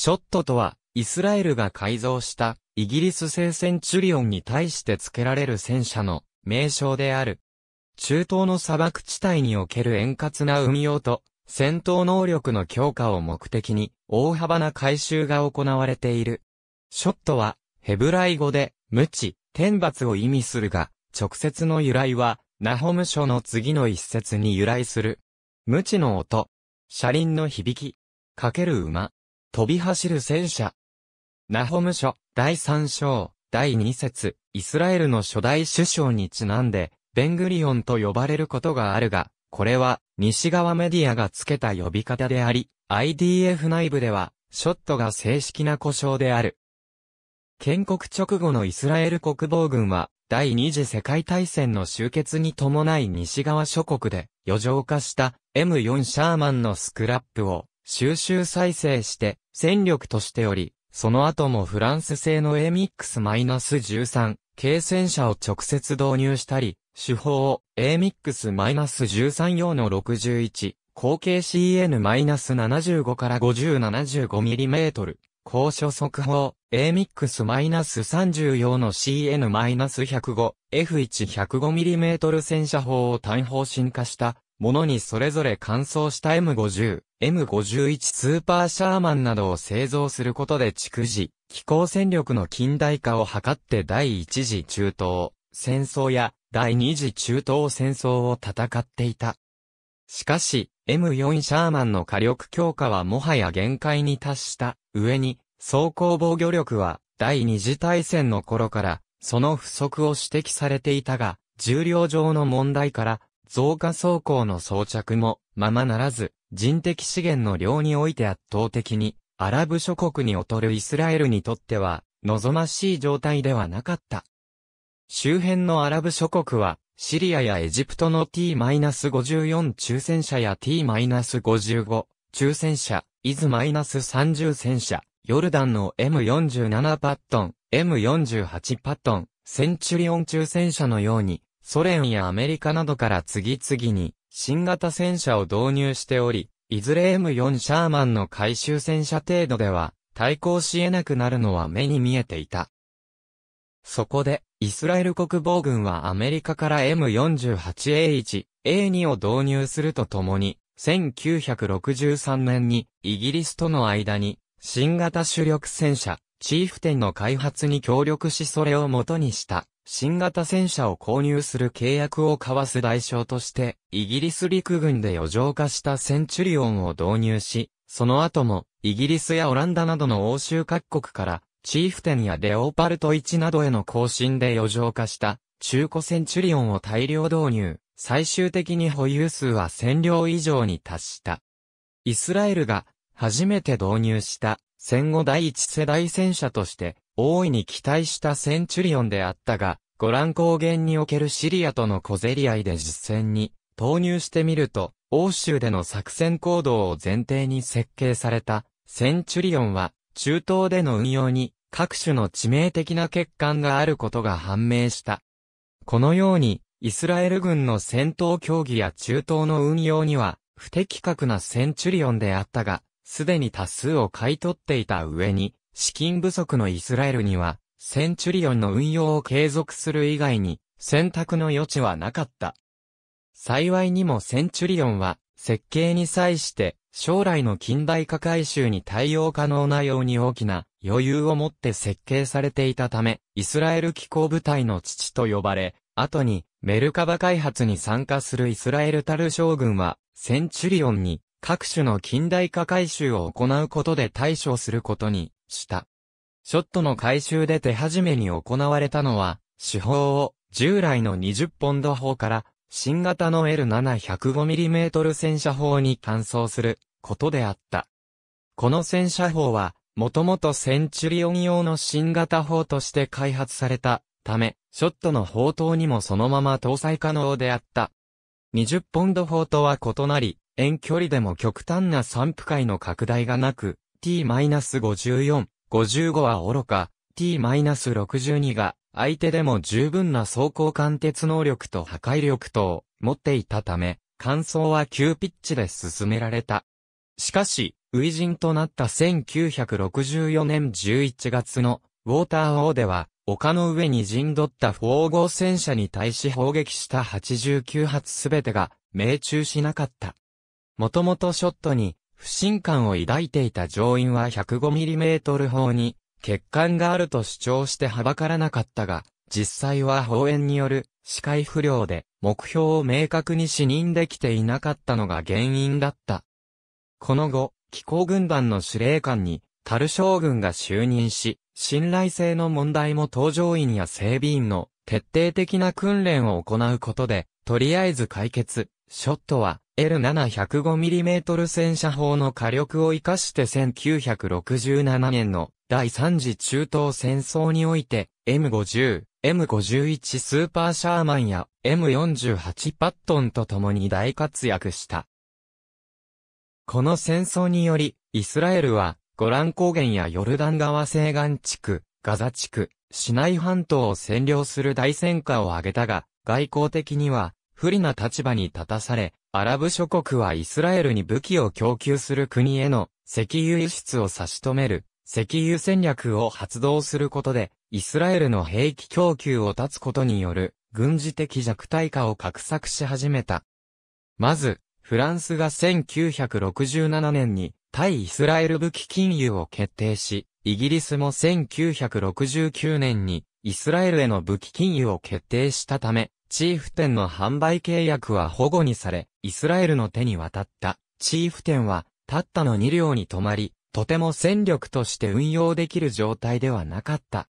ショットとは、イスラエルが改造したイギリス製戦チュリオンに対して付けられる戦車の名称である。中東の砂漠地帯における円滑な運用と戦闘能力の強化を目的に大幅な改修が行われている。ショットはヘブライ語で無知、天罰を意味するが、直接の由来はナホム書の次の一節に由来する。無知の音、車輪の響き、かける馬、飛び走る戦車。ナホム書、第3章、第2節、イスラエルの初代首相にちなんで、ベングリオンと呼ばれることがあるが、これは、西側メディアが付けた呼び方であり、IDF 内部では、ショットが正式な故障である。建国直後のイスラエル国防軍は、第二次世界大戦の終結に伴い西側諸国で、余剰化した M4 シャーマンのスクラップを収集再生して戦力としており、その後もフランス製の a m x 1 3軽戦車を直接導入したり、手法を a m x 1 3用の61、後継 CN-75 から50、75mm、高所速砲 a m x 3 0用の CN-105、F1 105mm 戦車砲を単砲進化したものにそれぞれ乾燥した M50、M51 スーパーシャーマンなどを製造することで蓄次、気候戦力の近代化を図って第一次中東戦争や第二次中東戦争を戦っていた。しかし、M4 シャーマンの火力強化はもはや限界に達した上に、装甲防御力は第二次大戦の頃からその不足を指摘されていたが、重量上の問題から、増加装甲の装着もままならず、人的資源の量において圧倒的に、アラブ諸国に劣るイスラエルにとっては、望ましい状態ではなかった。周辺のアラブ諸国は、シリアやエジプトの T-54 抽選車や T-55 抽選車、イズ -30 戦車、ヨルダンの M47 パットン、M48 パットン、センチュリオン抽選車のように、ソ連やアメリカなどから次々に新型戦車を導入しており、いずれ M4 シャーマンの回収戦車程度では対抗し得なくなるのは目に見えていた。そこで、イスラエル国防軍はアメリカから M48A1、A2 を導入するとともに、1963年にイギリスとの間に新型主力戦車、チーフテンの開発に協力しそれを元にした新型戦車を購入する契約を交わす代償として、イギリス陸軍で余剰化したセンチュリオンを導入し、その後も、イギリスやオランダなどの欧州各国から、チーフテンやレオパルト1などへの更新で余剰化した、中古センチュリオンを大量導入、最終的に保有数は1000両以上に達した。イスラエルが、初めて導入した、戦後第一世代戦車として、大いに期待したセンチュリオンであったが、ゴラン高原におけるシリアとの小競り合いで実戦に投入してみると、欧州での作戦行動を前提に設計されたセンチュリオンは中東での運用に各種の致命的な欠陥があることが判明した。このように、イスラエル軍の戦闘競技や中東の運用には不適格なセンチュリオンであったが、すでに多数を買い取っていた上に、資金不足のイスラエルには、センチュリオンの運用を継続する以外に、選択の余地はなかった。幸いにもセンチュリオンは、設計に際して、将来の近代化改修に対応可能なように大きな余裕を持って設計されていたため、イスラエル機構部隊の父と呼ばれ、後にメルカバ開発に参加するイスラエルタル将軍は、センチュリオンに各種の近代化改修を行うことで対処することにした。ショットの回収で手始めに行われたのは、手法を従来の20ポンド砲から新型の L705mm 戦車砲に換装することであった。この戦車砲は、もともとセンチュリオン用の新型砲として開発されたため、ショットの砲塔にもそのまま搭載可能であった。20ポンド砲とは異なり、遠距離でも極端な散布界の拡大がなく、t-54、55は愚か、t-62 が、相手でも十分な走行貫徹能力と破壊力等を持っていたため、乾燥は急ピッチで進められた。しかし、初陣となった1964年11月のウォーター王では、丘の上に陣取ったフォー戦車に対し砲撃した89発すべてが命中しなかった。もともとショットに不信感を抱いていた上院は 105mm 砲に欠陥があると主張してはばからなかったが、実際は砲炎による視界不良で目標を明確に視認できていなかったのが原因だった。この後、気候軍団の司令官に、タル将軍が就任し、信頼性の問題も搭乗員や整備員の徹底的な訓練を行うことで、とりあえず解決ショットは l 7 0 5 m m 戦車砲の火力を活かして1967年の第3次中東戦争において M50、M51 スーパーシャーマンや M48 パットンと共に大活躍した。この戦争により、イスラエルはゴラン高原やヨルダン川西岸地区、ガザ地区、シナイ半島を占領する大戦果を挙げたが、外交的には不利な立場に立たされ、アラブ諸国はイスラエルに武器を供給する国への石油輸出を差し止める、石油戦略を発動することで、イスラエルの兵器供給を断つことによる、軍事的弱体化を画策し始めた。まず、フランスが1967年に対イスラエル武器禁輸を決定し、イギリスも1969年にイスラエルへの武器禁輸を決定したため、チーフ店の販売契約は保護にされ、イスラエルの手に渡った。チーフ店は、たったの2両に止まり、とても戦力として運用できる状態ではなかった。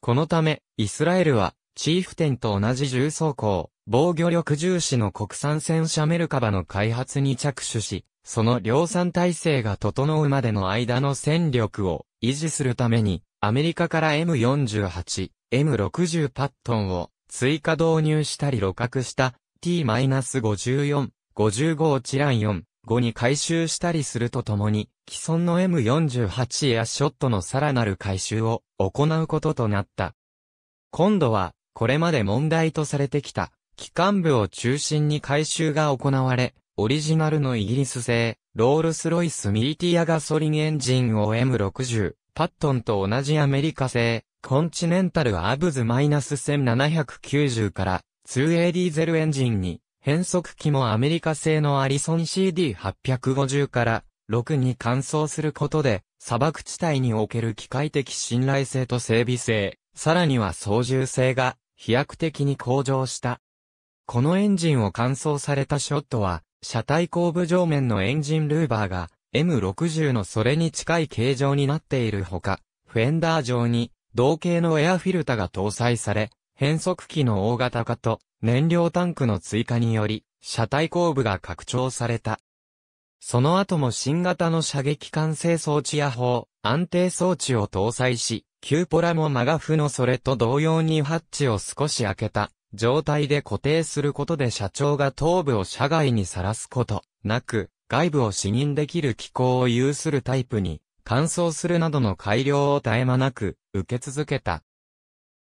このため、イスラエルは、チーフ店と同じ重装甲、防御力重視の国産戦車メルカバの開発に着手し、その量産体制が整うまでの間の戦力を維持するために、アメリカから M48、M60 パットンを追加導入したり露獲した T-54、55をチラン4、5に回収したりするとともに、既存の M48 エアショットのさらなる回収を行うこととなった。今度は、これまで問題とされてきた、機関部を中心に回収が行われ、オリジナルのイギリス製、ロールスロイスミリティアガソリンエンジンを M60、パットンと同じアメリカ製、コンチネンタルアブズ -1790 から 2A ディーゼルエンジンに変速機もアメリカ製のアリソン CD850 から6に換装することで砂漠地帯における機械的信頼性と整備性、さらには操縦性が飛躍的に向上した。このエンジンを換装されたショットは、車体後部上面のエンジンルーバーが M60 のそれに近い形状になっているほか、フェンダー上に同型のエアフィルタが搭載され、変速機の大型化と燃料タンクの追加により、車体後部が拡張された。その後も新型の射撃管制装置や砲、安定装置を搭載し、キューポラもマガフのそれと同様にハッチを少し開けた状態で固定することで社長が頭部を車外にさらすことなく、外部を視認できる機構を有するタイプに乾燥するなどの改良を絶え間なく受け続けた。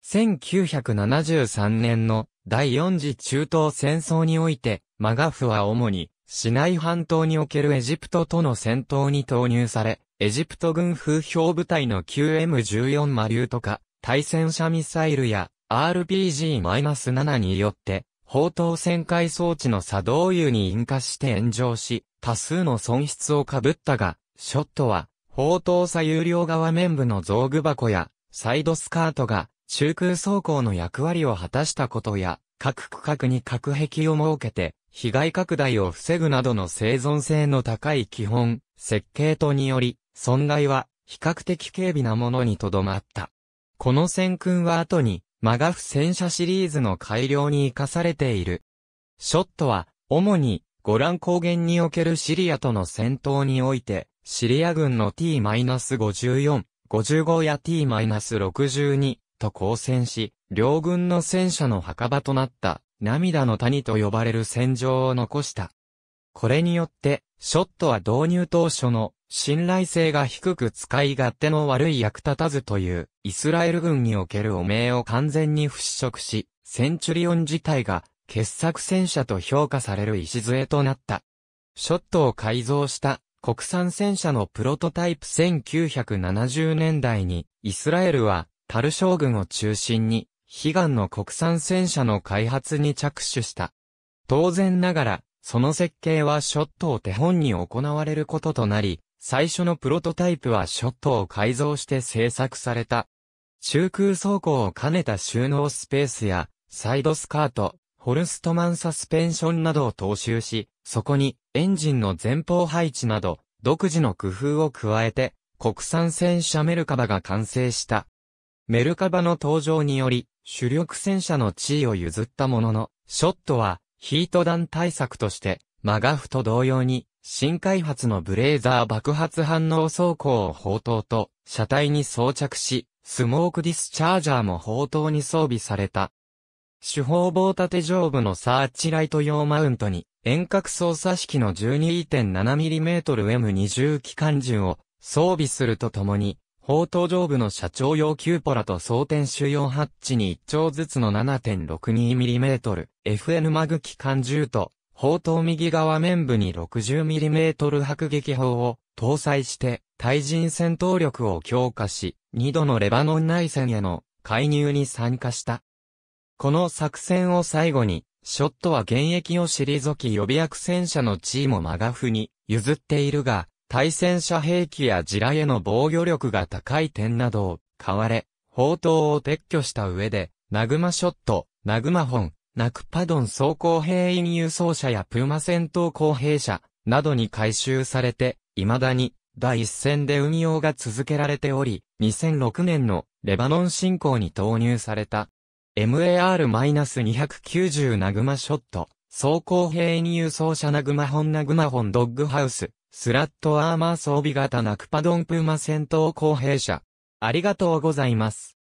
1973年の第4次中東戦争において、マガフは主に市内半島におけるエジプトとの戦闘に投入され、エジプト軍風評部隊の QM14 魔流とか、対戦車ミサイルや RPG-7 によって、砲塔旋回装置の作動油に引火して炎上し、多数の損失をかぶったが、ショットは砲塔左右両側面部の造具箱や、サイドスカートが、中空走行の役割を果たしたことや、各区画に隔壁を設けて、被害拡大を防ぐなどの生存性の高い基本、設計とにより、損害は比較的軽微なものにとどまった。この戦訓は後に、マガフ戦車シリーズの改良に活かされている。ショットは、主に、ゴラン高原におけるシリアとの戦闘において、シリア軍の T-54、55や T-62 と交戦し、両軍の戦車の墓場となった涙の谷と呼ばれる戦場を残した。これによって、ショットは導入当初の信頼性が低く使い勝手の悪い役立たずというイスラエル軍における汚名を完全に払拭し、センチュリオン自体が傑作戦車と評価される礎となった。ショットを改造した国産戦車のプロトタイプ1970年代に、イスラエルは、タル将軍を中心に、悲願の国産戦車の開発に着手した。当然ながら、その設計はショットを手本に行われることとなり、最初のプロトタイプはショットを改造して製作された。中空走行を兼ねた収納スペースや、サイドスカート、ホルストマンサスペンションなどを踏襲し、そこにエンジンの前方配置など、独自の工夫を加えて、国産戦車メルカバが完成した。メルカバの登場により、主力戦車の地位を譲ったものの、ショットは、ヒート弾対策として、マガフと同様に、新開発のブレーザー爆発反応装甲を砲塔と、車体に装着し、スモークディスチャージャーも砲塔に装備された。主砲棒て上部のサーチライト用マウントに、遠隔操作式の 12.7mmM20 機関銃を装備するとともに、砲塔上部の車長用キューポラと装填主用ハッチに1丁ずつの 7.62mm FN マグ機関銃と、砲塔右側面部に 60mm 迫撃砲を搭載して対人戦闘力を強化し、2度のレバノン内戦への介入に参加した。この作戦を最後に、ショットは現役を退き予備役戦車の地位もマガフに譲っているが、対戦車兵器や地雷への防御力が高い点などを買われ、砲塔を撤去した上で、ナグマショット、ナグマ本、ナクパドン装甲兵員輸送車やプーマ戦闘後兵車などに回収されて、未だに第一線で運用が続けられており、2006年のレバノン侵攻に投入された MAR-290 ナグマショット、装甲兵に輸送車ナグマホンナグマホンドッグハウス、スラットアーマー装備型ナクパドンプーマ戦闘後兵車。ありがとうございます。